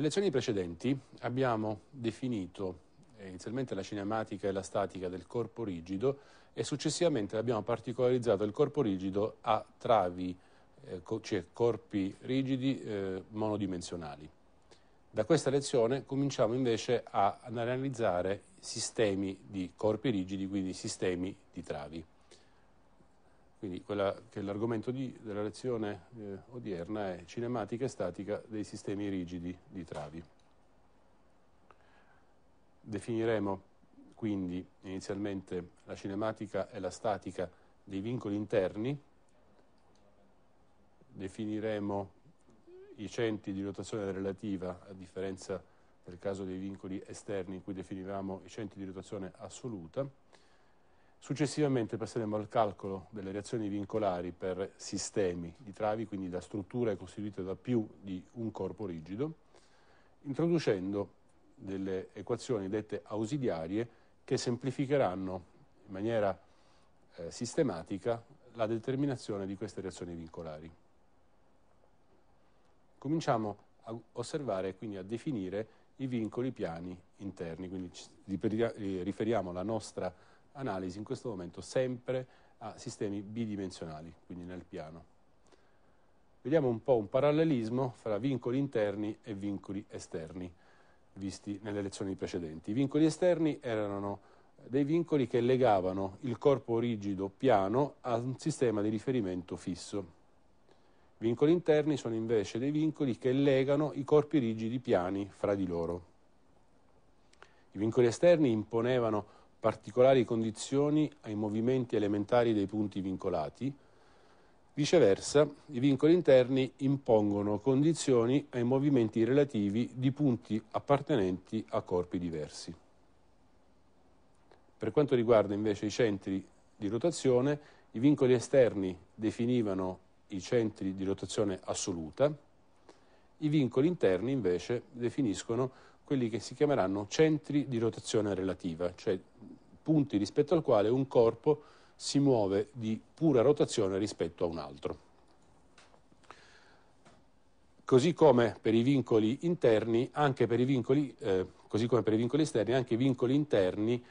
nelle lezioni precedenti abbiamo definito eh, inizialmente la cinematica e la statica del corpo rigido e successivamente abbiamo particolarizzato il corpo rigido a travi, eh, cioè corpi rigidi eh, monodimensionali. Da questa lezione cominciamo invece ad analizzare sistemi di corpi rigidi, quindi sistemi di travi. Quindi l'argomento della lezione eh, odierna è cinematica e statica dei sistemi rigidi di travi. Definiremo quindi inizialmente la cinematica e la statica dei vincoli interni, definiremo i centri di rotazione relativa a differenza del caso dei vincoli esterni in cui definivamo i centri di rotazione assoluta Successivamente passeremo al calcolo delle reazioni vincolari per sistemi di travi, quindi da strutture costituite da più di un corpo rigido, introducendo delle equazioni dette ausiliarie che semplificheranno in maniera eh, sistematica la determinazione di queste reazioni vincolari. Cominciamo a osservare e quindi a definire i vincoli piani interni, quindi riferiamo la nostra analisi in questo momento sempre a sistemi bidimensionali, quindi nel piano. Vediamo un po' un parallelismo fra vincoli interni e vincoli esterni, visti nelle lezioni precedenti. I vincoli esterni erano eh, dei vincoli che legavano il corpo rigido piano a un sistema di riferimento fisso. Vincoli interni sono invece dei vincoli che legano i corpi rigidi piani fra di loro. I vincoli esterni imponevano particolari condizioni ai movimenti elementari dei punti vincolati, viceversa i vincoli interni impongono condizioni ai movimenti relativi di punti appartenenti a corpi diversi. Per quanto riguarda invece i centri di rotazione, i vincoli esterni definivano i centri di rotazione assoluta, i vincoli interni invece definiscono i quelli che si chiameranno centri di rotazione relativa, cioè punti rispetto al quale un corpo si muove di pura rotazione rispetto a un altro. Così come per i vincoli interni, anche per i vincoli, eh, così come per i vincoli esterni, anche i vincoli interni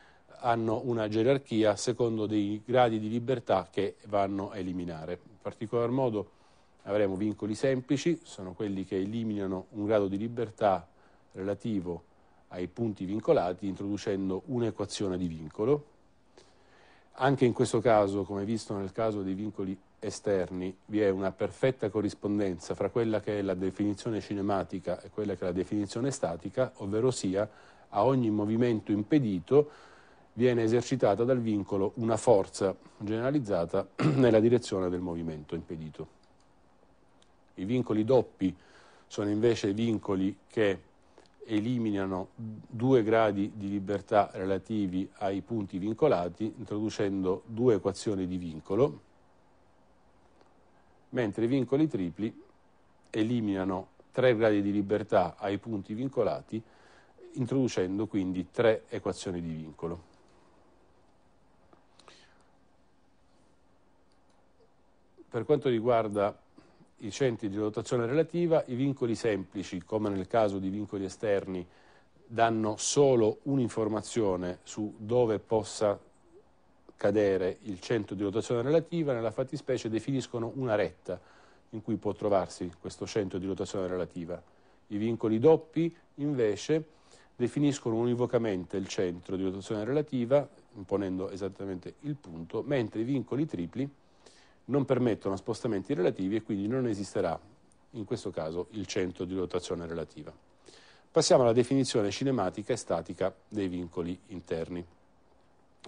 hanno una gerarchia secondo dei gradi di libertà che vanno a eliminare. In particolar modo avremo vincoli semplici, sono quelli che eliminano un grado di libertà relativo ai punti vincolati introducendo un'equazione di vincolo. Anche in questo caso, come visto nel caso dei vincoli esterni, vi è una perfetta corrispondenza fra quella che è la definizione cinematica e quella che è la definizione statica, ovvero sia a ogni movimento impedito viene esercitata dal vincolo una forza generalizzata nella direzione del movimento impedito. I vincoli doppi sono invece vincoli che eliminano due gradi di libertà relativi ai punti vincolati, introducendo due equazioni di vincolo, mentre i vincoli tripli eliminano tre gradi di libertà ai punti vincolati, introducendo quindi tre equazioni di vincolo. Per quanto riguarda i centri di rotazione relativa, i vincoli semplici, come nel caso di vincoli esterni, danno solo un'informazione su dove possa cadere il centro di rotazione relativa, nella fattispecie definiscono una retta in cui può trovarsi questo centro di rotazione relativa. I vincoli doppi, invece, definiscono univocamente il centro di rotazione relativa, imponendo esattamente il punto, mentre i vincoli tripli non permettono spostamenti relativi e quindi non esisterà in questo caso il centro di rotazione relativa. Passiamo alla definizione cinematica e statica dei vincoli interni.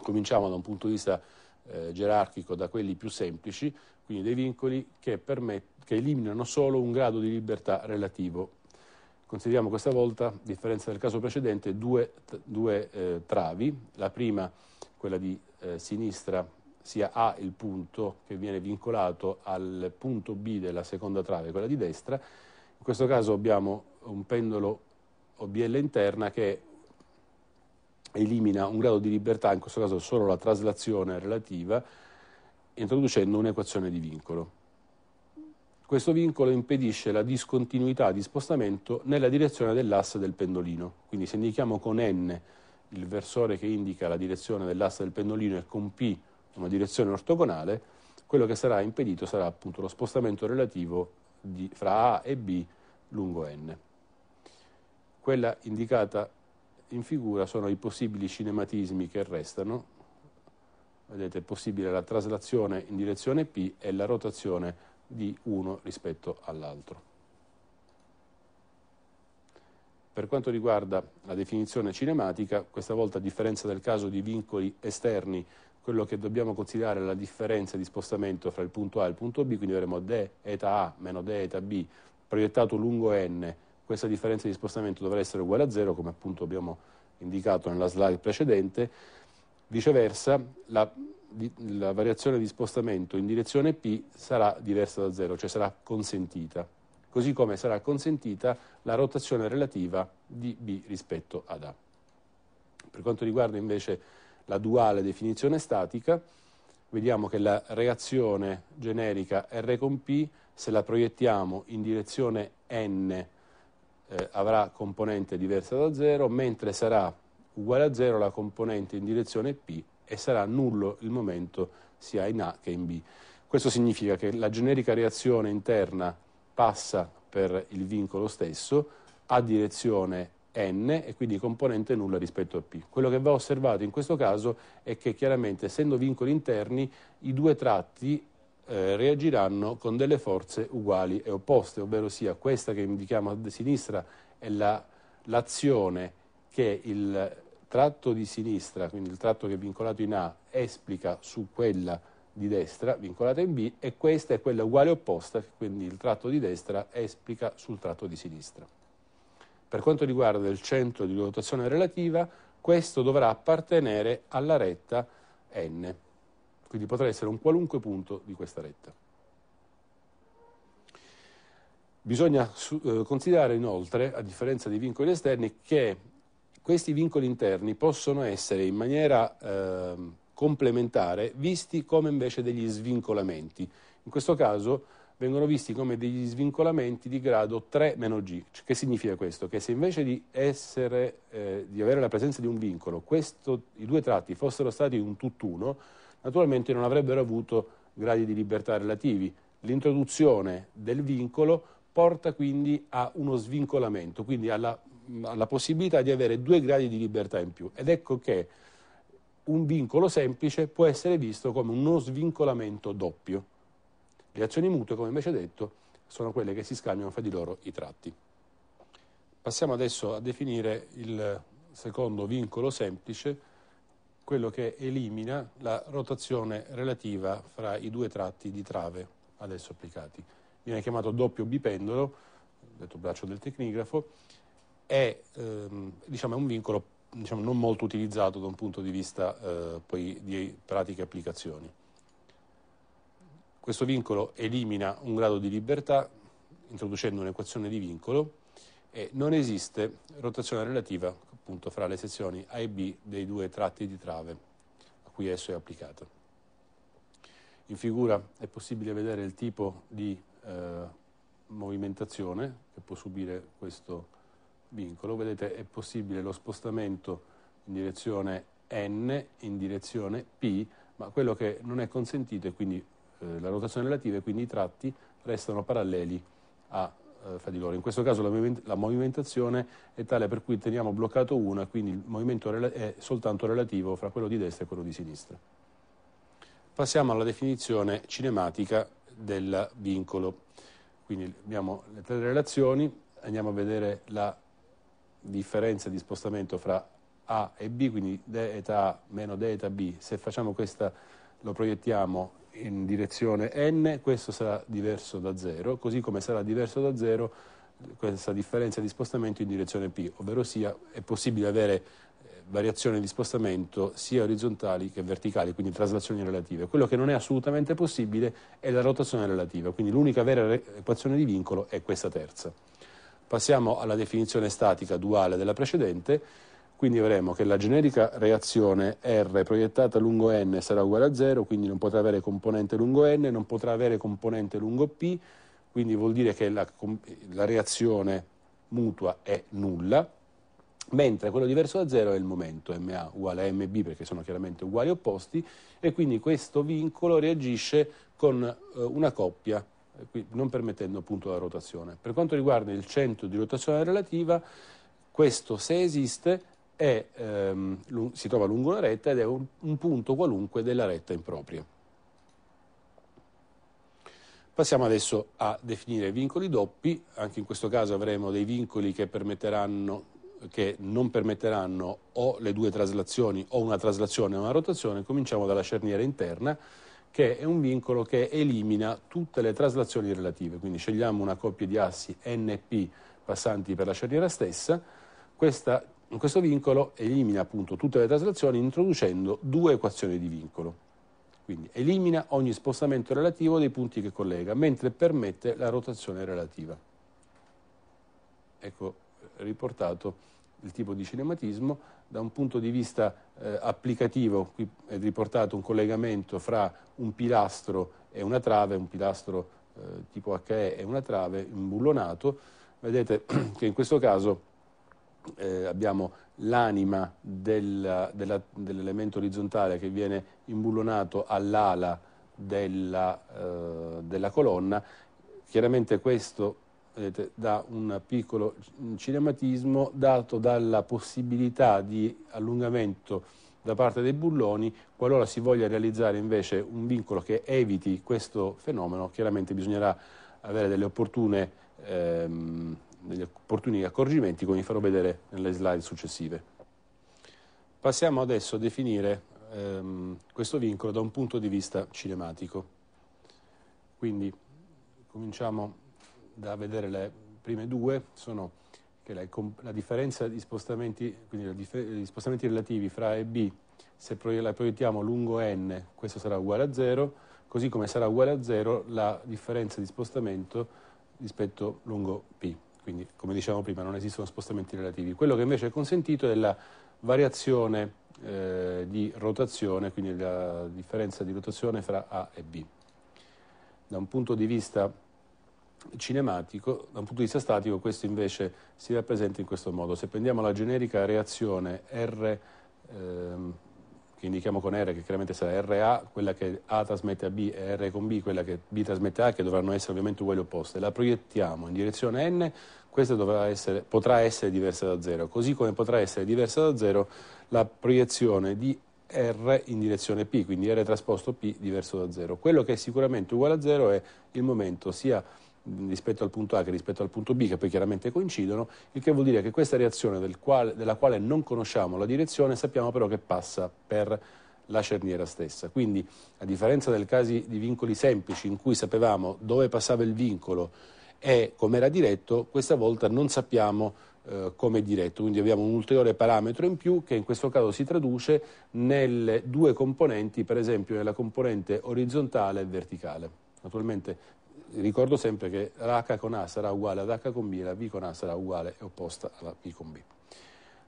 Cominciamo da un punto di vista eh, gerarchico, da quelli più semplici, quindi dei vincoli che, che eliminano solo un grado di libertà relativo consideriamo questa volta, a differenza del caso precedente, due, due eh, travi, la prima, quella di eh, sinistra sia A il punto che viene vincolato al punto B della seconda trave, quella di destra, in questo caso abbiamo un pendolo OBL interna che elimina un grado di libertà, in questo caso solo la traslazione relativa, introducendo un'equazione di vincolo. Questo vincolo impedisce la discontinuità di spostamento nella direzione dell'asse del pendolino. Quindi se indichiamo con n il versore che indica la direzione dell'asse del pendolino e con p una direzione ortogonale, quello che sarà impedito sarà appunto lo spostamento relativo di, fra A e B lungo n. Quella indicata in figura sono i possibili cinematismi che restano, vedete è possibile la traslazione in direzione P e la rotazione di uno rispetto all'altro. Per quanto riguarda la definizione cinematica, questa volta a differenza del caso di vincoli esterni quello che dobbiamo considerare è la differenza di spostamento fra il punto A e il punto B, quindi avremo d eta A meno d eta B proiettato lungo n, questa differenza di spostamento dovrà essere uguale a 0 come appunto abbiamo indicato nella slide precedente, viceversa la, la variazione di spostamento in direzione P sarà diversa da 0, cioè sarà consentita, così come sarà consentita la rotazione relativa di B rispetto ad A. Per quanto riguarda invece la duale definizione statica, vediamo che la reazione generica R con P, se la proiettiamo in direzione N, eh, avrà componente diversa da 0, mentre sarà uguale a 0 la componente in direzione P e sarà nullo il momento sia in A che in B. Questo significa che la generica reazione interna passa per il vincolo stesso a direzione n e quindi componente nulla rispetto a p. Quello che va osservato in questo caso è che chiaramente essendo vincoli interni i due tratti eh, reagiranno con delle forze uguali e opposte, ovvero sia questa che indichiamo a sinistra è l'azione la, che il tratto di sinistra, quindi il tratto che è vincolato in A, esplica su quella di destra vincolata in B e questa è quella uguale opposta, quindi il tratto di destra esplica sul tratto di sinistra. Per quanto riguarda il centro di rotazione relativa, questo dovrà appartenere alla retta N, quindi potrà essere un qualunque punto di questa retta. Bisogna eh, considerare inoltre, a differenza dei vincoli esterni, che questi vincoli interni possono essere in maniera eh, complementare visti come invece degli svincolamenti. In questo caso vengono visti come degli svincolamenti di grado 3-G. Che significa questo? Che se invece di, essere, eh, di avere la presenza di un vincolo, questo, i due tratti fossero stati un tutt'uno, naturalmente non avrebbero avuto gradi di libertà relativi. L'introduzione del vincolo porta quindi a uno svincolamento, quindi alla, alla possibilità di avere due gradi di libertà in più. Ed ecco che un vincolo semplice può essere visto come uno svincolamento doppio. Le azioni mutue, come invece detto, sono quelle che si scambiano fra di loro i tratti. Passiamo adesso a definire il secondo vincolo semplice, quello che elimina la rotazione relativa fra i due tratti di trave adesso applicati. Viene chiamato doppio bipendolo, detto braccio del tecnigrafo, è, ehm, diciamo, un vincolo diciamo, non molto utilizzato da un punto di vista eh, poi di pratiche applicazioni. Questo vincolo elimina un grado di libertà introducendo un'equazione di vincolo e non esiste rotazione relativa appunto fra le sezioni A e B dei due tratti di trave a cui esso è applicato. In figura è possibile vedere il tipo di eh, movimentazione che può subire questo vincolo. Vedete è possibile lo spostamento in direzione n, in direzione p, ma quello che non è consentito e quindi eh, la rotazione relativa e quindi i tratti restano paralleli a, eh, fra di loro. In questo caso la, movimentazione è tale per cui teniamo bloccato uno e quindi il movimento è soltanto relativo fra quello di destra e quello di sinistra. Passiamo alla definizione cinematica del vincolo. Quindi abbiamo le tre relazioni, andiamo a vedere la differenza di spostamento fra A e B, quindi delta A meno delta B. Se facciamo questa, lo proiettiamo in direzione n, questo sarà diverso da 0, così come sarà diverso da 0 questa differenza di spostamento in direzione p, ovvero sia è possibile avere eh, variazioni di spostamento sia orizzontali che verticali, quindi traslazioni relative. Quello che non è assolutamente possibile è la rotazione relativa, quindi l'unica vera equazione di vincolo è questa terza. Passiamo alla definizione statica duale della precedente, quindi avremo che la generica reazione R proiettata lungo n sarà uguale a 0, quindi non potrà avere componente lungo n, non potrà avere componente lungo p, quindi vuol dire che la, la reazione mutua è nulla, mentre quello diverso da 0 è il momento, MA uguale a MB perché sono chiaramente uguali opposti e quindi questo vincolo reagisce con eh, una coppia non permettendo appunto la rotazione. Per quanto riguarda il centro di rotazione relativa, questo se esiste è, ehm, si trova lungo una retta ed è un, un punto qualunque della retta impropria. Passiamo adesso a definire vincoli doppi, anche in questo caso avremo dei vincoli che, che non permetteranno o le due traslazioni o una traslazione o una rotazione, cominciamo dalla cerniera interna che è un vincolo che elimina tutte le traslazioni relative, quindi scegliamo una coppia di assi NP passanti per la cerniera stessa, questa questo vincolo elimina appunto tutte le traslazioni introducendo due equazioni di vincolo. Quindi elimina ogni spostamento relativo dei punti che collega, mentre permette la rotazione relativa. Ecco eh, riportato il tipo di cinematismo da un punto di vista eh, applicativo, qui è riportato un collegamento fra un pilastro e una trave, un pilastro eh, tipo HE e una trave imbulonato, vedete che in questo caso eh, abbiamo l'anima della, della, dell'elemento orizzontale che viene imbullonato all'ala della, eh, della colonna, chiaramente questo vedete, dà un piccolo cinematismo dato dalla possibilità di allungamento da parte dei bulloni, qualora si voglia realizzare invece un vincolo che eviti questo fenomeno, chiaramente bisognerà avere delle opportune ehm, degli opportuni accorgimenti come vi farò vedere nelle slide successive. Passiamo adesso a definire ehm, questo vincolo da un punto di vista cinematico. Quindi cominciamo da vedere le prime due, sono che la, la differenza di spostamenti, quindi gli spostamenti relativi fra A e B, se la proiettiamo lungo n, questo sarà uguale a 0, così come sarà uguale a 0 la differenza di spostamento rispetto lungo P quindi come dicevamo prima non esistono spostamenti relativi. Quello che invece è consentito è la variazione eh, di rotazione, quindi la differenza di rotazione fra A e B. Da un punto di vista cinematico, da un punto di vista statico, questo invece si rappresenta in questo modo. Se prendiamo la generica reazione R ehm, che indichiamo con R, che chiaramente sarà RA, quella che A trasmette a B e R con B, quella che B trasmette a A, che dovranno essere ovviamente uguali opposte. La proiettiamo in direzione N, questa essere, potrà essere diversa da 0, così come potrà essere diversa da 0 la proiezione di R in direzione P, quindi R trasposto P diverso da 0. Quello che è sicuramente uguale a 0 è il momento sia rispetto al punto A che rispetto al punto B, che poi chiaramente coincidono, il che vuol dire che questa reazione del quale, della quale non conosciamo la direzione sappiamo però che passa per la cerniera stessa. Quindi, a differenza del caso di vincoli semplici in cui sapevamo dove passava il vincolo e come era diretto, questa volta non sappiamo eh, come è diretto, quindi abbiamo un ulteriore parametro in più che in questo caso si traduce nelle due componenti, per esempio nella componente orizzontale e verticale. Naturalmente ricordo sempre che H con A sarà uguale ad H con B e la V con A sarà uguale e opposta alla V con B.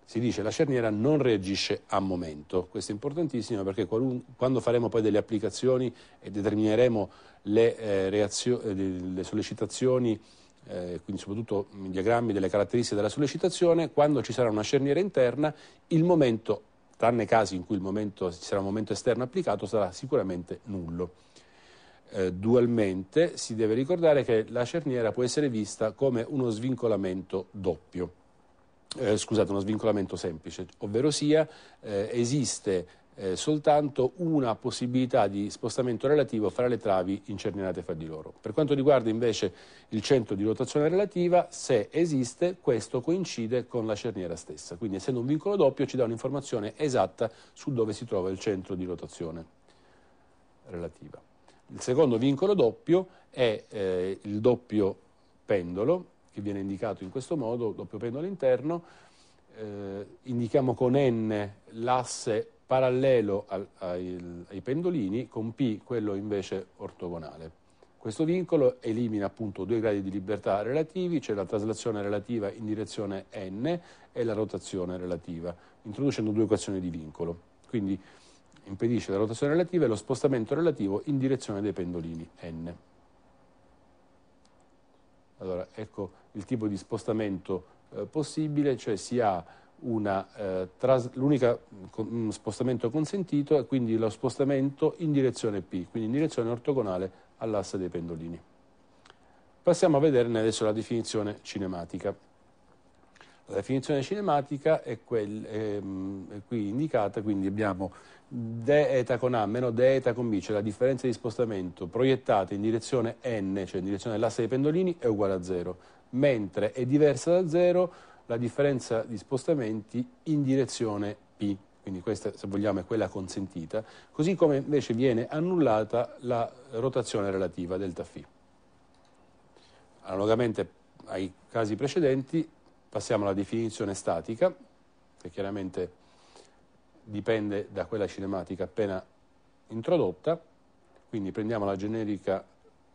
Si dice che la cerniera non reagisce a momento, questo è importantissimo perché quando faremo poi delle applicazioni e determineremo le, eh, eh le sollecitazioni, eh, quindi soprattutto i diagrammi delle caratteristiche della sollecitazione, quando ci sarà una cerniera interna, il momento, tranne casi in cui il momento, ci sarà un momento esterno applicato, sarà sicuramente nullo eh, dualmente, si deve ricordare che la cerniera può essere vista come uno svincolamento doppio. Eh, scusate, uno svincolamento semplice, ovvero sia eh, esiste eh, soltanto una possibilità di spostamento relativo fra le travi incernate fra di loro. Per quanto riguarda invece il centro di rotazione relativa, se esiste, questo coincide con la cerniera stessa. Quindi essendo un vincolo doppio ci dà un'informazione esatta su dove si trova il centro di rotazione relativa. Il secondo vincolo doppio è eh, il doppio pendolo, che viene indicato in questo modo, doppio pendolo interno, eh, indichiamo con n l'asse parallelo al, ai, ai pendolini, con p quello invece ortogonale. Questo vincolo elimina appunto due gradi di libertà relativi, c'è cioè la traslazione relativa in direzione n e la rotazione relativa, introducendo due equazioni di vincolo. Quindi Impedisce la rotazione relativa e lo spostamento relativo in direzione dei pendolini N. Allora, ecco il tipo di spostamento eh, possibile, cioè si ha eh, l'unico mm, con, spostamento consentito è quindi lo spostamento in direzione P, quindi in direzione ortogonale all'asse dei pendolini. Passiamo a vederne adesso la definizione cinematica. La definizione cinematica è, quel, è, ehm, è qui indicata, quindi abbiamo de eta con A meno de eta con B, cioè la differenza di spostamento proiettata in direzione N, cioè in direzione dell'asse dei pendolini, è uguale a 0, mentre è diversa da 0 la differenza di spostamenti in direzione P, quindi questa se vogliamo è quella consentita, così come invece viene annullata la rotazione relativa delta φ. Analogamente ai casi precedenti Passiamo alla definizione statica, che chiaramente dipende da quella cinematica appena introdotta, quindi prendiamo la generica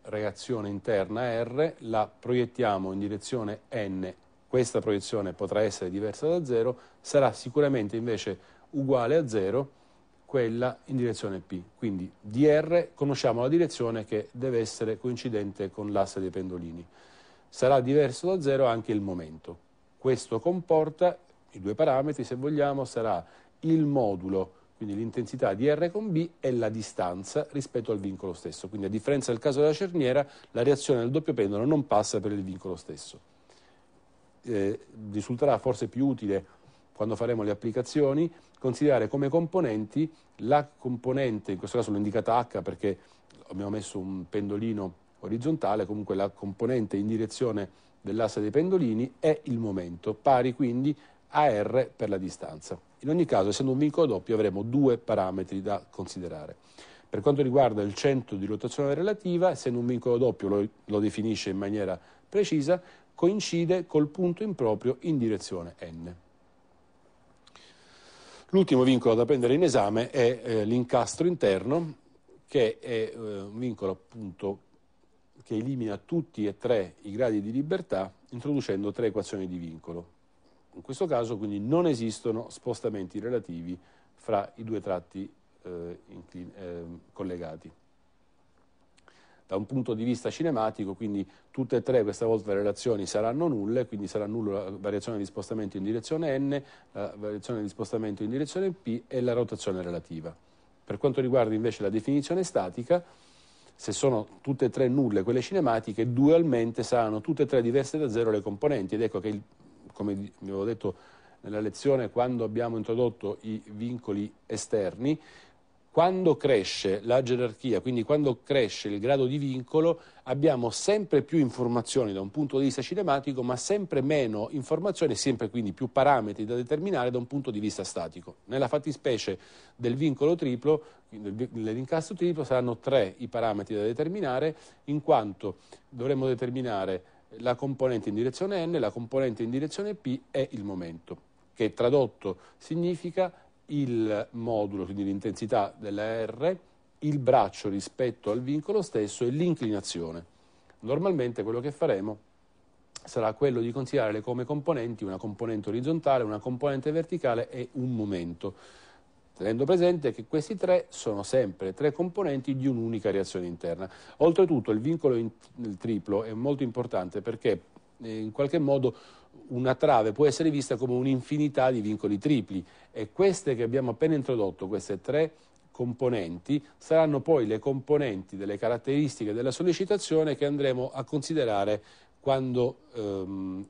reazione interna R, la proiettiamo in direzione N, questa proiezione potrà essere diversa da 0, sarà sicuramente invece uguale a 0 quella in direzione P, quindi di R conosciamo la direzione che deve essere coincidente con l'asse dei pendolini. Sarà diverso da 0 anche il momento, questo comporta, i due parametri se vogliamo, sarà il modulo, quindi l'intensità di R con B e la distanza rispetto al vincolo stesso. Quindi a differenza del caso della cerniera, la reazione del doppio pendolo non passa per il vincolo stesso. Eh, risulterà forse più utile quando faremo le applicazioni, considerare come componenti la componente, in questo caso l'ho indicata H perché abbiamo messo un pendolino orizzontale, comunque la componente in direzione dell'asse dei pendolini è il momento, pari quindi a r per la distanza. In ogni caso, essendo un vincolo doppio, avremo due parametri da considerare. Per quanto riguarda il centro di rotazione relativa, essendo un vincolo doppio lo, lo definisce in maniera precisa, coincide col punto improprio in direzione n. L'ultimo vincolo da prendere in esame è eh, l'incastro interno, che è eh, un vincolo appunto che elimina tutti e tre i gradi di libertà introducendo tre equazioni di vincolo. In questo caso quindi non esistono spostamenti relativi fra i due tratti eh, eh, collegati. Da un punto di vista cinematico, quindi tutte e tre questa volta le relazioni saranno nulle, quindi sarà nulla la variazione di spostamento in direzione n, la variazione di spostamento in direzione p e la rotazione relativa. Per quanto riguarda invece la definizione statica, se sono tutte e tre nulle quelle cinematiche, dualmente saranno tutte e tre diverse da zero le componenti. Ed ecco che, il, come vi avevo detto nella lezione, quando abbiamo introdotto i vincoli esterni, quando cresce la gerarchia, quindi quando cresce il grado di vincolo, abbiamo sempre più informazioni da un punto di vista cinematico, ma sempre meno informazioni e sempre quindi più parametri da determinare da un punto di vista statico. Nella fattispecie del vincolo triplo, dell'incastro triplo, saranno tre i parametri da determinare, in quanto dovremo determinare la componente in direzione n, la componente in direzione p e il momento, che tradotto significa il modulo, quindi l'intensità della R, il braccio rispetto al vincolo stesso e l'inclinazione. Normalmente quello che faremo sarà quello di considerare come componenti una componente orizzontale, una componente verticale e un momento, tenendo presente che questi tre sono sempre tre componenti di un'unica reazione interna. Oltretutto il vincolo in, triplo è molto importante perché eh, in qualche modo una trave può essere vista come un'infinità di vincoli tripli e queste che abbiamo appena introdotto, queste tre componenti, saranno poi le componenti delle caratteristiche della sollecitazione che andremo a considerare quando ehm,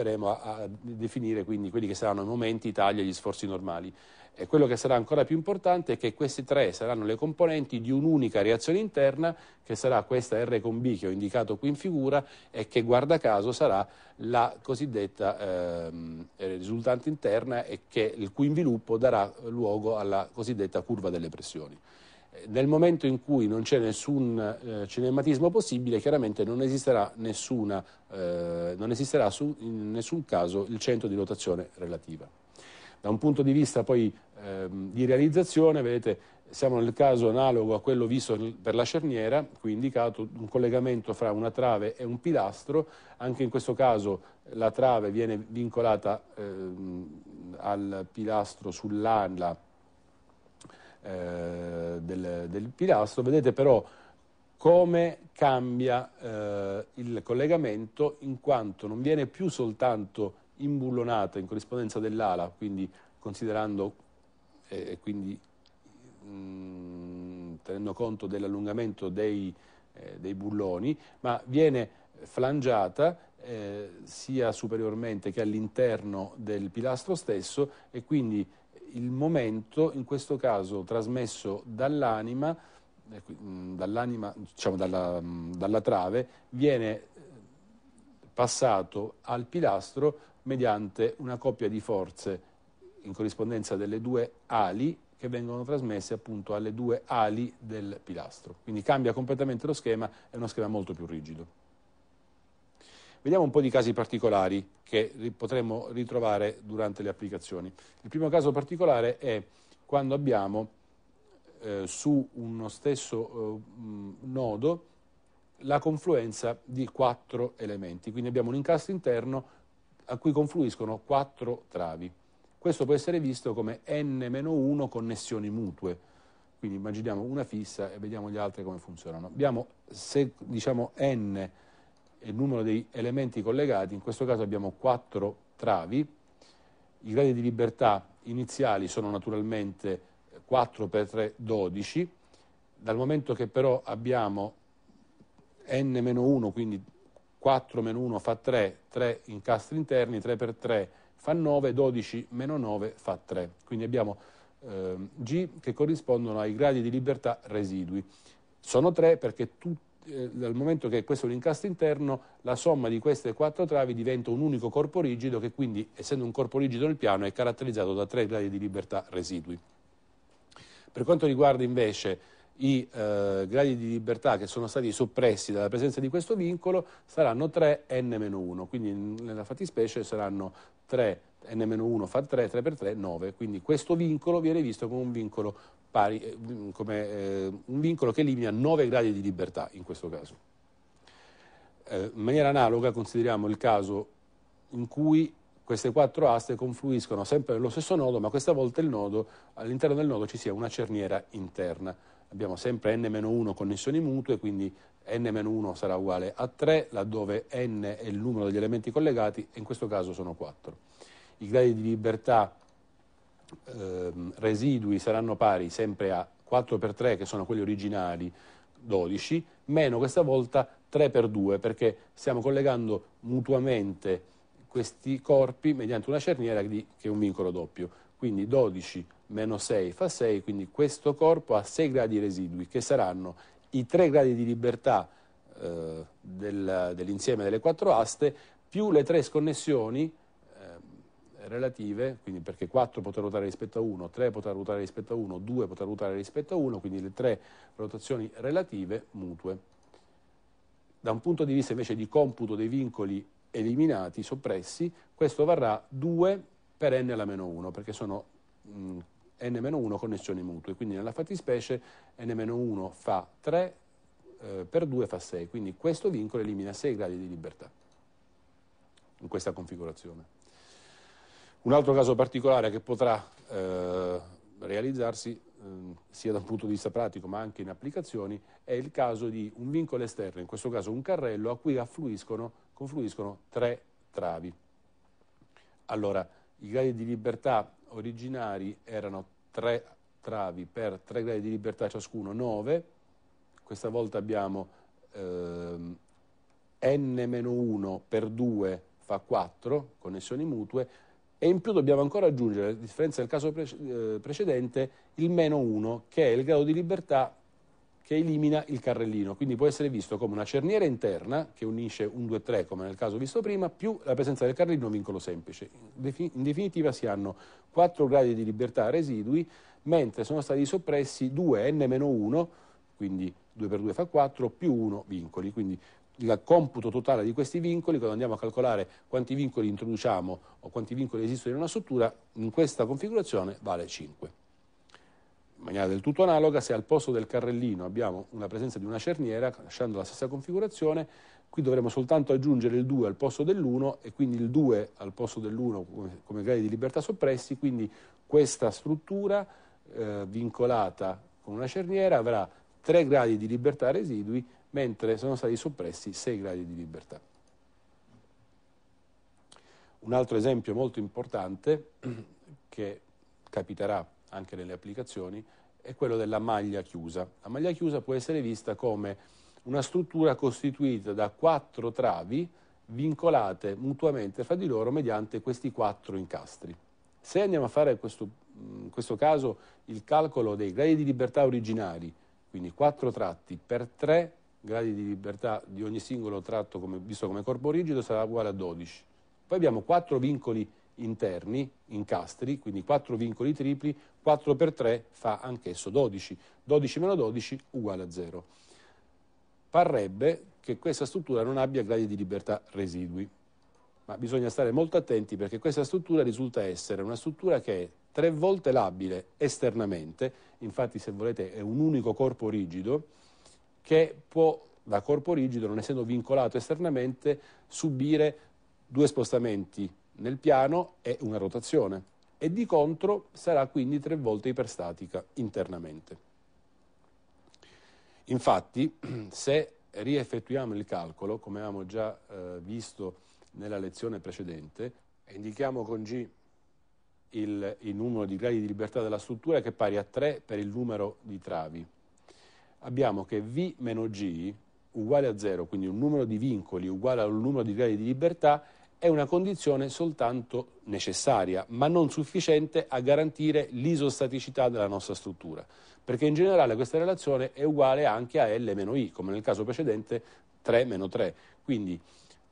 arriveremo a, a definire quindi quelli che saranno i momenti, i tagli e gli sforzi normali. E quello che sarà ancora più importante è che queste tre saranno le componenti di un'unica reazione interna, che sarà questa R con B che ho indicato qui in figura e che guarda caso sarà la cosiddetta ehm, eh, risultante interna e che, il cui inviluppo darà luogo alla cosiddetta curva delle pressioni nel momento in cui non c'è nessun eh, cinematismo possibile, chiaramente non esisterà, nessuna, eh, non esisterà su, in nessun caso il centro di rotazione relativa. Da un punto di vista poi ehm, di realizzazione, vedete, siamo nel caso analogo a quello visto per la cerniera, qui indicato un collegamento fra una trave e un pilastro, anche in questo caso la trave viene vincolata ehm, al pilastro sull'ala eh, del, del, pilastro, vedete però come cambia eh, il collegamento in quanto non viene più soltanto imbullonata in corrispondenza dell'ala, quindi considerando eh, e eh, quindi mh, mm, tenendo conto dell'allungamento dei, eh, dei bulloni, ma viene flangiata eh, sia superiormente che all'interno del pilastro stesso e quindi il momento, in questo caso trasmesso dall'anima, eh, mm, dall'anima diciamo dalla, mm, dalla trave, viene eh, passato al pilastro mediante una coppia di forze in corrispondenza delle due ali che vengono trasmesse appunto alle due ali del pilastro. Quindi cambia completamente lo schema, è uno schema molto più rigido. Vediamo un po' di casi particolari che potremmo ritrovare durante le applicazioni. Il primo caso particolare è quando abbiamo eh, su uno stesso eh, nodo la confluenza di quattro elementi, quindi abbiamo un incastro interno a cui confluiscono quattro travi. Questo può essere visto come n-1 connessioni mutue, quindi immaginiamo una fissa e vediamo le altre come funzionano. Abbiamo se, diciamo, n il numero degli elementi collegati, in questo caso abbiamo quattro travi, i gradi di libertà iniziali sono naturalmente 4 per 3, 12, dal momento che però abbiamo n-1, quindi 4 1 fa 3, 3 incastri interni, 3 per 3 fa 9, 12 9 fa 3. Quindi abbiamo eh, G che corrispondono ai gradi di libertà residui. Sono 3 perché tutti eh, dal momento che questo è un incasto interno, la somma di queste quattro travi diventa un unico corpo rigido che quindi, essendo un corpo rigido nel piano, è caratterizzato da tre gradi di libertà residui. Per quanto riguarda invece i eh, gradi di libertà che sono stati soppressi dalla presenza di questo vincolo saranno 3n-1, quindi nella fattispecie saranno 3 n-1 fa 3, 3 per 3, 9, quindi questo vincolo viene visto come un vincolo pari, eh, mm, come eh, un vincolo che elimina 9 gradi di libertà in questo caso. Eh, in maniera analoga consideriamo il caso in cui queste quattro aste confluiscono sempre nello stesso nodo, ma questa volta nodo, all'interno del nodo ci sia una cerniera interna. Abbiamo sempre n-1 connessioni mutue, quindi n-1 sarà uguale a 3, laddove n è il numero degli elementi collegati, e in questo caso sono 4. I gradi di libertà ehm, residui saranno pari sempre a 4 per 3 che sono quelli originali 12 meno questa volta 3 per 2 perché stiamo collegando mutuamente questi corpi mediante una cerniera di, che è un vincolo doppio quindi 12 meno 6 fa 6 quindi questo corpo ha 6 gradi residui che saranno i 3 gradi di libertà eh, del, dell'insieme delle quattro aste più le tre sconnessioni relative, quindi perché 4 potrà ruotare rispetto a 1, 3 potrà ruotare rispetto a 1, 2 potrà ruotare rispetto a 1, quindi le tre rotazioni relative mutue. Da un punto di vista invece di computo dei vincoli eliminati, soppressi, questo varrà 2 per n alla meno 1, perché sono mh, n-1 connessioni mutue, quindi nella fattispecie n-1 fa 3 eh, per 2 fa 6, quindi questo vincolo elimina 6 gradi di libertà in questa configurazione. Un altro caso particolare che potrà eh, realizzarsi ehm, sia da un punto di vista pratico ma anche in applicazioni è il caso di un vincolo esterno, in questo caso un carrello a cui confluiscono tre travi. Allora, i gradi di libertà originari erano tre travi per tre gradi di libertà ciascuno, nove. questa volta abbiamo ehm, n-1 per 2 fa 4, connessioni mutue, e in più dobbiamo ancora aggiungere, a differenza del caso pre eh, precedente, il meno 1, che è il grado di libertà che elimina il carrellino, quindi può essere visto come una cerniera interna che unisce 1, 2, 3, come nel caso visto prima, più la presenza del carrellino vincolo semplice. In definitiva si hanno 4 gradi di libertà residui, mentre sono stati soppressi 2n-1, quindi 2 per 2 fa 4, più 1 vincoli, quindi il computo totale di questi vincoli, quando andiamo a calcolare quanti vincoli introduciamo o quanti vincoli esistono in una struttura, in questa configurazione vale 5. In maniera del tutto analoga, se al posto del carrellino abbiamo una presenza di una cerniera, lasciando la stessa configurazione, qui dovremo soltanto aggiungere il 2 al posto dell'1 e quindi il 2 al posto dell'1 come, come gradi di libertà soppressi, quindi questa struttura eh, vincolata con una cerniera avrà 3 gradi di libertà residui mentre sono stati soppressi 6 gradi di libertà. Un altro esempio molto importante che capiterà anche nelle applicazioni è quello della maglia chiusa. La maglia chiusa può essere vista come una struttura costituita da quattro travi vincolate mutuamente fra di loro mediante questi quattro incastri. Se andiamo a fare questo, in mm, questo caso il calcolo dei gradi di libertà originari, quindi quattro tratti per tre gradi di libertà di ogni singolo tratto come, visto come corpo rigido sarà uguale a 12. Poi abbiamo 4 vincoli interni, incastri, quindi 4 vincoli tripli, 4 per 3 fa anch'esso 12. 12 meno 12 uguale a 0. Parrebbe che questa struttura non abbia gradi di libertà residui, ma bisogna stare molto attenti perché questa struttura risulta essere una struttura che è tre volte labile esternamente, infatti se volete è un unico corpo rigido, che può, da corpo rigido, non essendo vincolato esternamente, subire due spostamenti nel piano e una rotazione e di contro sarà quindi tre volte iperstatica internamente. Infatti, se rieffettuiamo il calcolo, come avevamo già eh, visto nella lezione precedente, e indichiamo con G il, il numero di gradi di libertà della struttura che è pari a 3 per il numero di travi abbiamo che V meno G uguale a 0, quindi un numero di vincoli uguale a un numero di gradi di libertà, è una condizione soltanto necessaria, ma non sufficiente a garantire l'isostaticità della nostra struttura, perché in generale questa relazione è uguale anche a L meno I, come nel caso precedente 3 meno 3. Quindi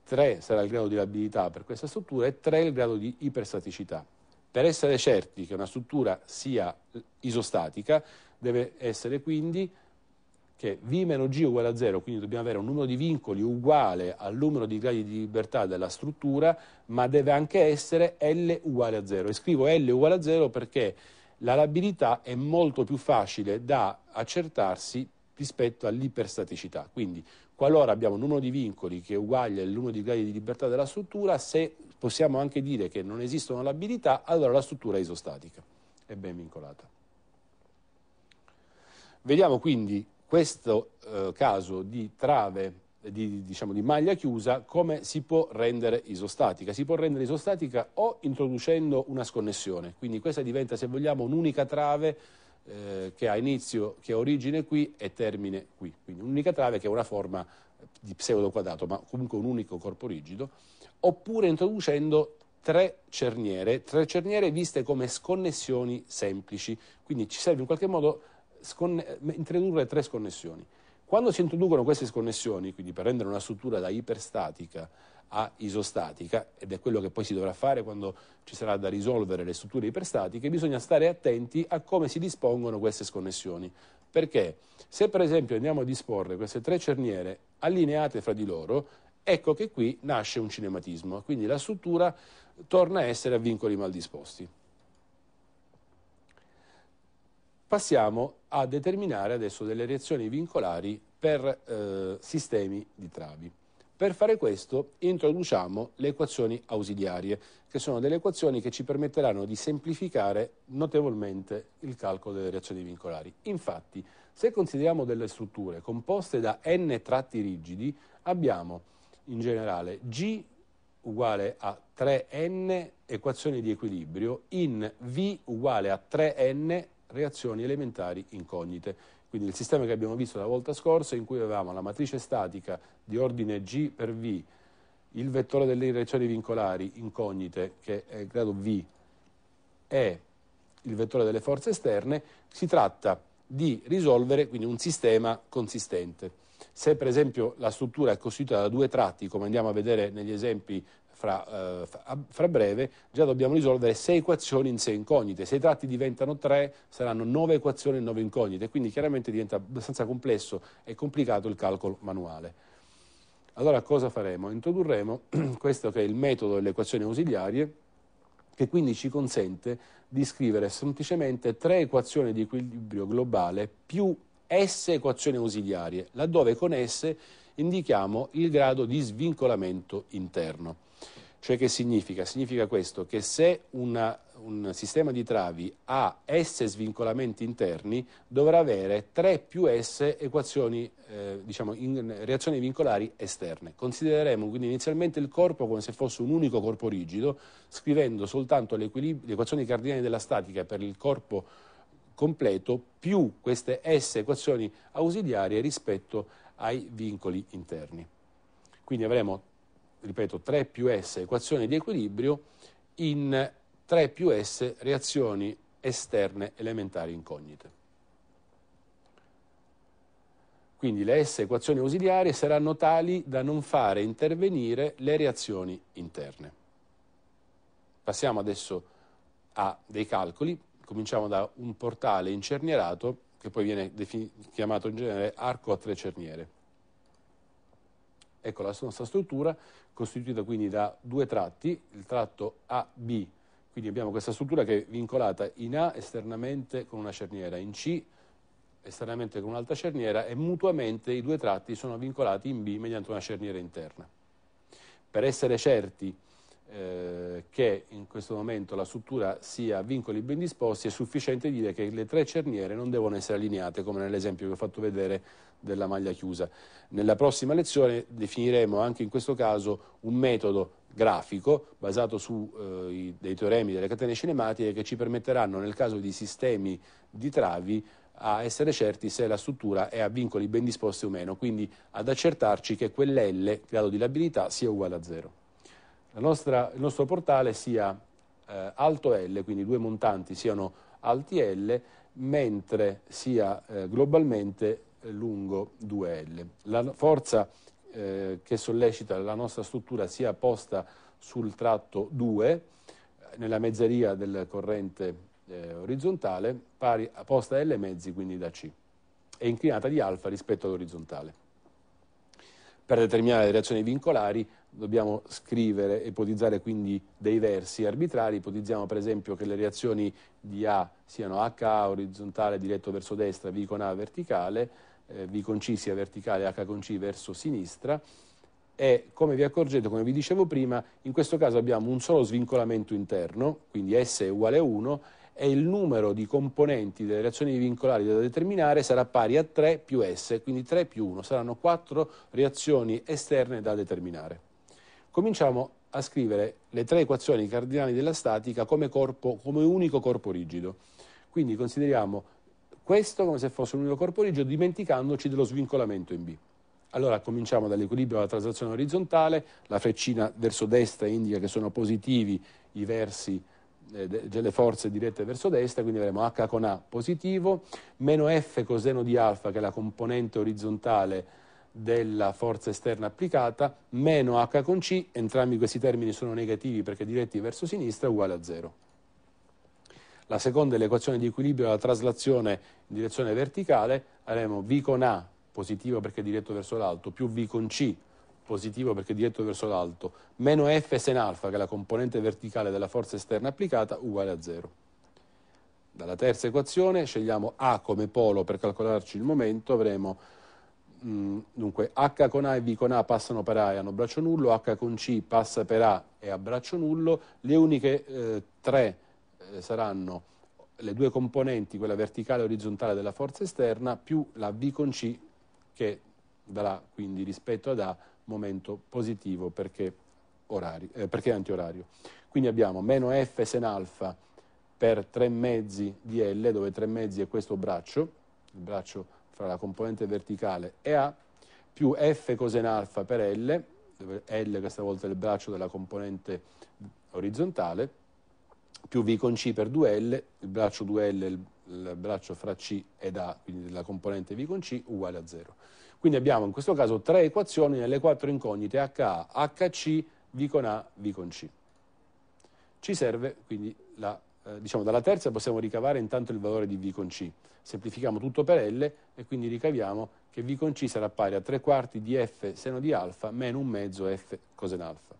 3 sarà il grado di labilità per questa struttura e 3 il grado di iperstaticità. Per essere certi che una struttura sia isostatica deve essere quindi che V meno G uguale a 0, quindi dobbiamo avere un numero di vincoli uguale al numero di gradi di libertà della struttura, ma deve anche essere L uguale a 0. E scrivo L uguale a 0 perché la labilità è molto più facile da accertarsi rispetto all'iperstaticità. Quindi, qualora abbiamo un numero di vincoli che è uguale al numero di gradi di libertà della struttura, se possiamo anche dire che non esistono labilità, allora la struttura è isostatica, è ben vincolata. Vediamo quindi questo eh, caso di trave di, diciamo, di, maglia chiusa come si può rendere isostatica. Si può rendere isostatica o introducendo una sconnessione, quindi questa diventa se vogliamo un'unica trave eh, che ha inizio, che ha origine qui e termine qui, quindi un'unica trave che è una forma di pseudoquadrato ma comunque un unico corpo rigido, oppure introducendo tre cerniere, tre cerniere viste come sconnessioni semplici, quindi ci serve in qualche modo introdurre tre sconnessioni. Quando si introducono queste sconnessioni, quindi per rendere una struttura da iperstatica a isostatica, ed è quello che poi si dovrà fare quando ci sarà da risolvere le strutture iperstatiche, bisogna stare attenti a come si dispongono queste sconnessioni. Perché se per esempio andiamo a disporre queste tre cerniere allineate fra di loro, ecco che qui nasce un cinematismo, quindi la struttura torna a essere a vincoli mal disposti. Passiamo a determinare adesso delle reazioni vincolari per eh, sistemi di travi. Per fare questo introduciamo le equazioni ausiliarie, che sono delle equazioni che ci permetteranno di semplificare notevolmente il calcolo delle reazioni vincolari. Infatti, se consideriamo delle strutture composte da n tratti rigidi, abbiamo in generale G uguale a 3n equazioni di equilibrio in V uguale a 3n reazioni elementari incognite. Quindi il sistema che abbiamo visto la volta scorsa in cui avevamo la matrice statica di ordine G per V, il vettore delle reazioni vincolari incognite che è il grado V e il vettore delle forze esterne, si tratta di risolvere quindi un sistema consistente. Se per esempio la struttura è costituita da due tratti, come andiamo a vedere negli esempi fra, eh, fra, breve già dobbiamo risolvere sei equazioni in sei incognite, se i tratti diventano tre, saranno nove equazioni e nove incognite, quindi chiaramente diventa abbastanza complesso e complicato il calcolo manuale. Allora cosa faremo? Introdurremo questo che è il metodo delle equazioni ausiliarie che quindi ci consente di scrivere semplicemente tre equazioni di equilibrio globale più S equazioni ausiliarie, laddove con S indichiamo il grado di svincolamento interno. Cioè che significa? Significa questo, che se una, un sistema di travi ha S svincolamenti interni, dovrà avere 3 più S equazioni, eh, diciamo, in, reazioni vincolari esterne. Considereremo quindi inizialmente il corpo come se fosse un unico corpo rigido, scrivendo soltanto le, le equazioni cardinali della statica per il corpo completo più queste S equazioni ausiliarie rispetto ai vincoli interni. Quindi avremo ripeto, 3 più S equazioni di equilibrio in 3 più S reazioni esterne elementari incognite. Quindi le S equazioni ausiliarie saranno tali da non fare intervenire le reazioni interne. Passiamo adesso a dei calcoli, cominciamo da un portale incernierato che poi viene chiamato in genere arco a tre cerniere. Ecco, la nostra struttura costituita quindi da due tratti, il tratto AB, quindi abbiamo questa struttura che è vincolata in A esternamente con una cerniera, in C esternamente con un'altra cerniera e mutuamente i due tratti sono vincolati in B mediante una cerniera interna. Per essere certi eh, che in questo momento la struttura sia a vincoli ben disposti, è sufficiente dire che le tre cerniere non devono essere allineate, come nell'esempio che ho fatto vedere della maglia chiusa. Nella prossima lezione definiremo anche in questo caso un metodo grafico basato su eh, i, dei teoremi delle catene cinematiche che ci permetteranno nel caso di sistemi di travi a essere certi se la struttura è a vincoli ben disposti o meno, quindi ad accertarci che quell'L, grado di labilità, sia uguale a zero nostra, il nostro portale sia eh, alto L, quindi due montanti siano alti L, mentre sia eh, globalmente eh, lungo 2L. La forza eh, che sollecita la nostra struttura sia posta sul tratto 2, eh, nella mezzeria del corrente eh, orizzontale, pari, posta L mezzi, quindi da C, e inclinata di alfa rispetto all'orizzontale. Per determinare le reazioni vincolari dobbiamo scrivere, ipotizzare quindi dei versi arbitrari, ipotizziamo per esempio che le reazioni di A siano HA orizzontale diretto verso destra, V con A verticale, eh, V con C sia verticale, H con C verso sinistra, e come vi accorgete, come vi dicevo prima, in questo caso abbiamo un solo svincolamento interno, quindi S è uguale a 1 e il numero di componenti delle reazioni vincolari da determinare sarà pari a 3 più S, quindi 3 più 1, saranno 4 reazioni esterne da determinare. Cominciamo a scrivere le tre equazioni cardinali della statica come, corpo, come unico corpo rigido. Quindi consideriamo questo come se fosse un unico corpo rigido, dimenticandoci dello svincolamento in B. Allora cominciamo dall'equilibrio alla translazione orizzontale, la freccina verso destra indica che sono positivi i versi eh, delle forze dirette verso destra, quindi avremo H con A positivo, meno F coseno di alfa che è la componente orizzontale della forza esterna applicata, meno H con C, entrambi questi termini sono negativi perché diretti verso sinistra, uguale a 0. La seconda è l'equazione di equilibrio della traslazione in direzione verticale, avremo V con A positivo perché diretto verso l'alto, più V con C positivo perché è diretto verso l'alto, meno F sen alfa, che è la componente verticale della forza esterna applicata, uguale a 0. Dalla terza equazione scegliamo A come polo per calcolarci il momento, avremo mm, dunque H con A e V con A passano per A e hanno braccio nullo, H con C passa per A e ha braccio nullo, le uniche eh, tre eh, saranno le due componenti, quella verticale e orizzontale della forza esterna, più la V con C che darà quindi rispetto ad A momento positivo perché, orari, eh, perché antiorario. Quindi abbiamo meno F sen alfa per 3 mezzi di L, dove 3 mezzi è questo braccio, il braccio fra la componente verticale e A, più F cosen alfa per L, dove L questa volta è il braccio della componente orizzontale, più V con C per 2L, il braccio 2L è il, il braccio fra C ed A, quindi della componente V con C, uguale a 0. Quindi abbiamo in questo caso tre equazioni nelle quattro incognite HA, HC, V con A, V con C. Ci serve quindi la, eh, diciamo, dalla terza possiamo ricavare intanto il valore di V con C. Semplifichiamo tutto per L e quindi ricaviamo che V con C sarà pari a 3 quarti di F seno di alfa meno un mezzo F cosen alfa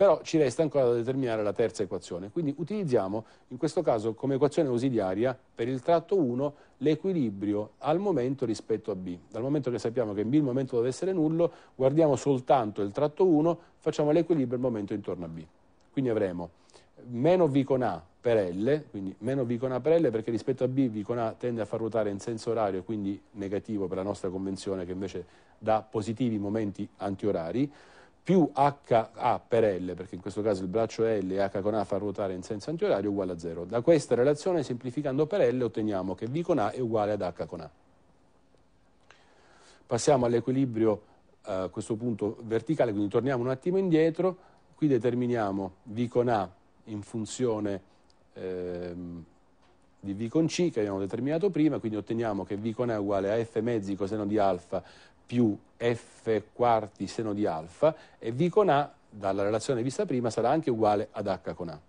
però ci resta ancora da determinare la terza equazione. Quindi utilizziamo in questo caso come equazione ausiliaria per il tratto 1 l'equilibrio al momento rispetto a B. Dal momento che sappiamo che in B il momento deve essere nullo, guardiamo soltanto il tratto 1, facciamo l'equilibrio al momento intorno a B. Quindi avremo meno V con A per L, quindi meno V con A per L perché rispetto a B V con A tende a far ruotare in senso orario, quindi negativo per la nostra convenzione che invece dà positivi momenti antiorari più HA per L, perché in questo caso il braccio L e H con A fa ruotare in senso antiorario, uguale a 0. Da questa relazione, semplificando per L, otteniamo che V con A è uguale ad H con A. Passiamo all'equilibrio eh, a questo punto verticale, quindi torniamo un attimo indietro, qui determiniamo V con A in funzione... Ehm, di V con C che abbiamo determinato prima, quindi otteniamo che V con A è uguale a F mezzi coseno di alfa più F quarti seno di alfa e V con A, dalla relazione vista prima, sarà anche uguale ad H con A.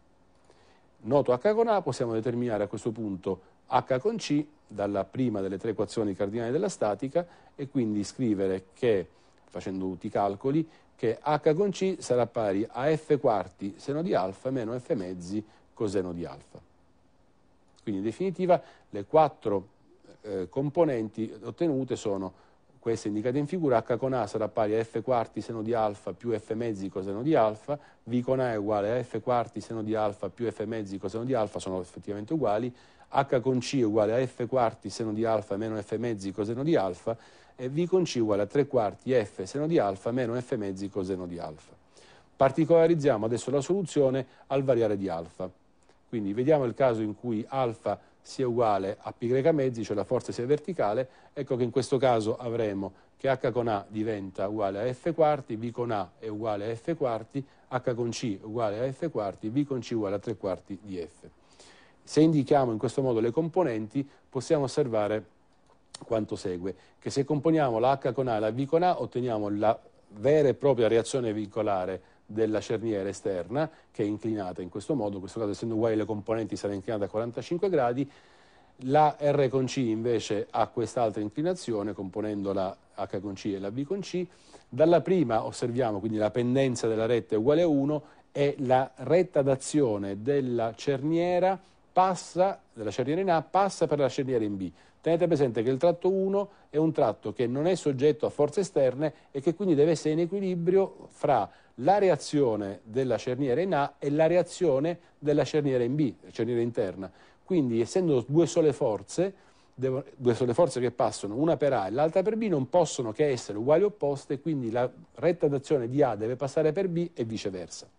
Noto H con A, possiamo determinare a questo punto H con C dalla prima delle tre equazioni cardinali della statica e quindi scrivere che, facendo tutti i calcoli, che H con C sarà pari a F quarti seno di alfa meno F mezzi coseno di alfa. Quindi in definitiva le quattro eh, componenti ottenute sono queste indicate in figura, H con A sarà pari a F quarti seno di alfa più F mezzi coseno di alfa, V con A è uguale a F quarti seno di alfa più F mezzi coseno di alfa, sono effettivamente uguali, H con C è uguale a F quarti seno di alfa meno F mezzi coseno di alfa e V con C è uguale a 3 quarti F seno di alfa meno F mezzi coseno di alfa. Particolarizziamo adesso la soluzione al variare di alfa. Quindi vediamo il caso in cui alfa sia uguale a π mezzi, cioè la forza sia verticale, ecco che in questo caso avremo che h con a diventa uguale a f quarti, v con a è uguale a f quarti, h con c uguale a f quarti, v con c uguale a 3 quarti di f. Se indichiamo in questo modo le componenti possiamo osservare quanto segue, che se componiamo la h con a e la v con a otteniamo la vera e propria reazione vincolare della cerniera esterna che è inclinata in questo modo, in questo caso essendo uguali le componenti sarà inclinata a 45 gradi, la R con C invece ha quest'altra inclinazione componendo la H con C e la B con C, dalla prima osserviamo quindi la pendenza della retta è uguale a 1 e la retta d'azione della cerniera passa, della cerniera in A passa per la cerniera in B, Tenete presente che il tratto 1 è un tratto che non è soggetto a forze esterne e che quindi deve essere in equilibrio fra la reazione della cerniera in A e la reazione della cerniera in B, la cerniera interna. Quindi essendo due sole forze, due sole forze che passano una per A e l'altra per B non possono che essere uguali opposte, quindi la retta d'azione di A deve passare per B e viceversa.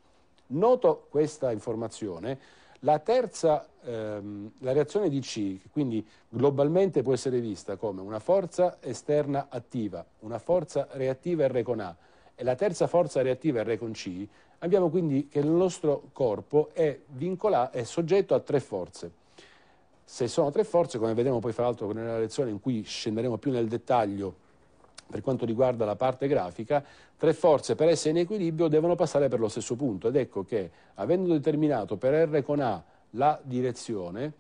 Noto questa informazione la terza, ehm, la reazione di C, quindi globalmente può essere vista come una forza esterna attiva, una forza reattiva R con A e la terza forza reattiva R con C, abbiamo quindi che il nostro corpo è, è soggetto a tre forze. Se sono tre forze, come vedremo poi fra l'altro nella lezione in cui scenderemo più nel dettaglio per quanto riguarda la parte grafica, tre forze per essere in equilibrio devono passare per lo stesso punto ed ecco che avendo determinato per R con A la direzione,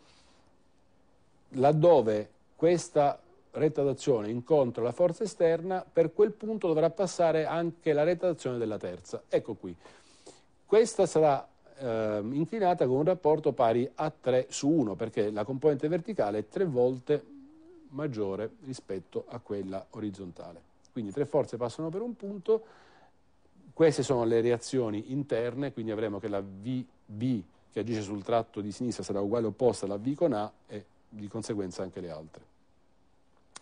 laddove questa retta d'azione incontra la forza esterna, per quel punto dovrà passare anche la retta d'azione della terza. Ecco qui. Questa sarà eh, inclinata con un rapporto pari a 3 su 1, perché la componente verticale è 3 volte maggiore rispetto a quella orizzontale. Quindi tre forze passano per un punto, queste sono le reazioni interne, quindi avremo che la VB che agisce sul tratto di sinistra sarà uguale opposta alla V con A e di conseguenza anche le altre.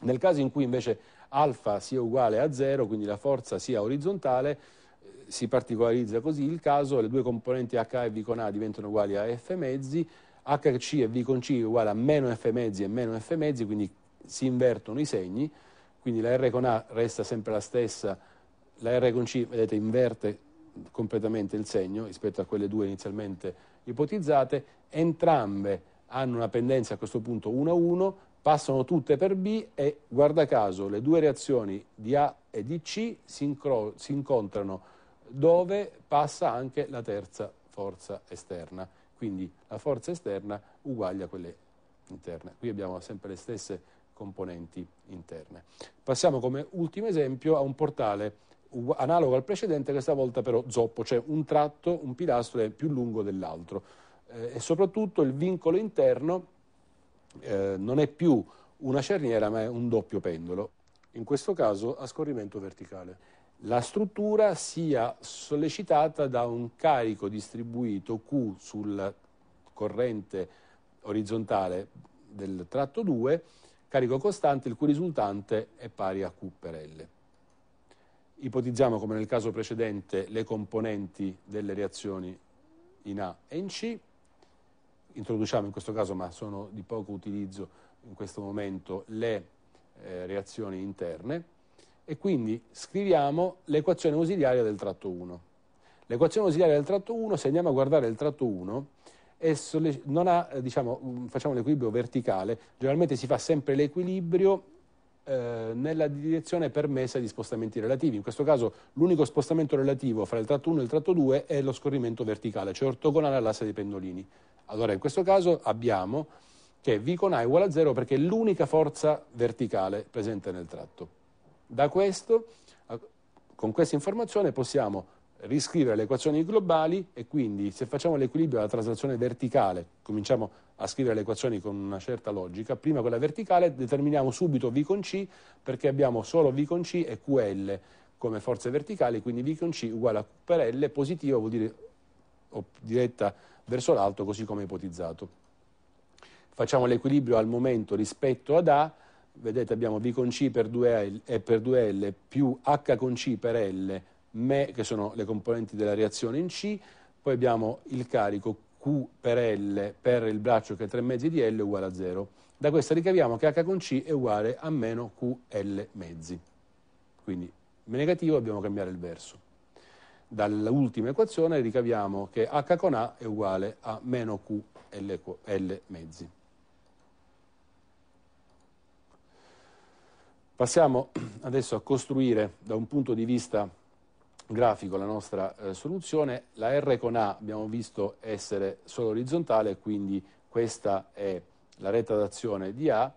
Nel caso in cui invece alfa sia uguale a 0, quindi la forza sia orizzontale, eh, si particolarizza così il caso, le due componenti H e V con A diventano uguali a F mezzi, HC e V con C uguale a meno F mezzi e meno F mezzi, quindi si invertono i segni, quindi la R con A resta sempre la stessa, la R con C, vedete, inverte completamente il segno rispetto a quelle due inizialmente ipotizzate, entrambe hanno una pendenza a questo punto 1-1, a passano tutte per B e guarda caso le due reazioni di A e di C si, si incontrano dove passa anche la terza forza esterna, quindi la forza esterna uguale a quelle interne. Qui abbiamo sempre le stesse componenti interne. Passiamo come ultimo esempio a un portale analogo al precedente questa volta però zoppo, cioè un tratto, un pilastro è più lungo dell'altro eh, e soprattutto il vincolo interno eh, non è più una cerniera ma è un doppio pendolo, in questo caso a scorrimento verticale. La struttura sia sollecitata da un carico distribuito Q sulla corrente orizzontale del tratto 2 carico costante il cui risultante è pari a Q per L. Ipotizziamo come nel caso precedente le componenti delle reazioni in A e in C, introduciamo in questo caso, ma sono di poco utilizzo in questo momento, le eh, reazioni interne e quindi scriviamo l'equazione ausiliaria del tratto 1. L'equazione ausiliaria del tratto 1, se andiamo a guardare il tratto 1, ha, eh, diciamo, mm, facciamo l'equilibrio verticale, generalmente si fa sempre l'equilibrio eh, nella direzione permessa di spostamenti relativi. In questo caso l'unico spostamento relativo fra il tratto 1 e il tratto 2 è lo scorrimento verticale, cioè ortogonale all'asse dei pendolini. Allora in questo caso abbiamo che V con A è uguale a 0 perché è l'unica forza verticale presente nel tratto. Da questo, con questa informazione possiamo riscrivere le equazioni globali e quindi se facciamo l'equilibrio alla traslazione verticale, cominciamo a scrivere le equazioni con una certa logica, prima quella verticale determiniamo subito V con C perché abbiamo solo V con C e QL come forze verticali, quindi V con C uguale a Q per L positiva vuol dire diretta verso l'alto così come ipotizzato. Facciamo l'equilibrio al momento rispetto ad A, vedete abbiamo V con C per 2L, e per 2L più H con C per L Me, che sono le componenti della reazione in C, poi abbiamo il carico Q per L per il braccio che è 3 mezzi di L uguale a 0. Da questa ricaviamo che H con C è uguale a meno QL mezzi. Quindi negativo dobbiamo cambiare il verso. Dall'ultima equazione ricaviamo che H con A è uguale a meno QL mezzi. Passiamo adesso a costruire da un punto di vista grafico la nostra eh, soluzione, la R con A abbiamo visto essere solo orizzontale, quindi questa è la retta d'azione di A,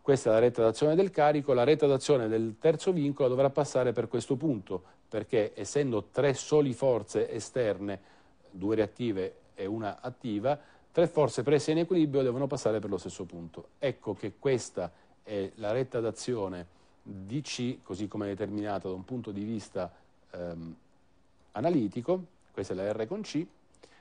questa è la retta d'azione del carico, la retta d'azione del terzo vincolo dovrà passare per questo punto, perché essendo tre soli forze esterne, due reattive e una attiva, tre forze prese in equilibrio devono passare per lo stesso punto. Ecco che questa è la retta d'azione di C, così come determinata da un punto di vista ehm, analitico, questa è la R con C,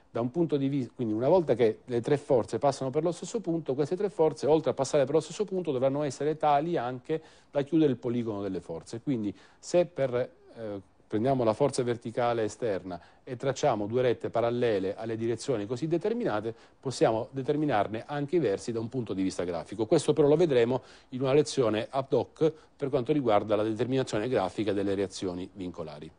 da un punto di vista, quindi una volta che le tre forze passano per lo stesso punto, queste tre forze, oltre a passare per lo stesso punto, dovranno essere tali anche da chiudere il poligono delle forze. Quindi se per eh, prendiamo la forza verticale esterna e tracciamo due rette parallele alle direzioni così determinate, possiamo determinarne anche i versi da un punto di vista grafico. Questo però lo vedremo in una lezione ad hoc per quanto riguarda la determinazione grafica delle reazioni vincolari.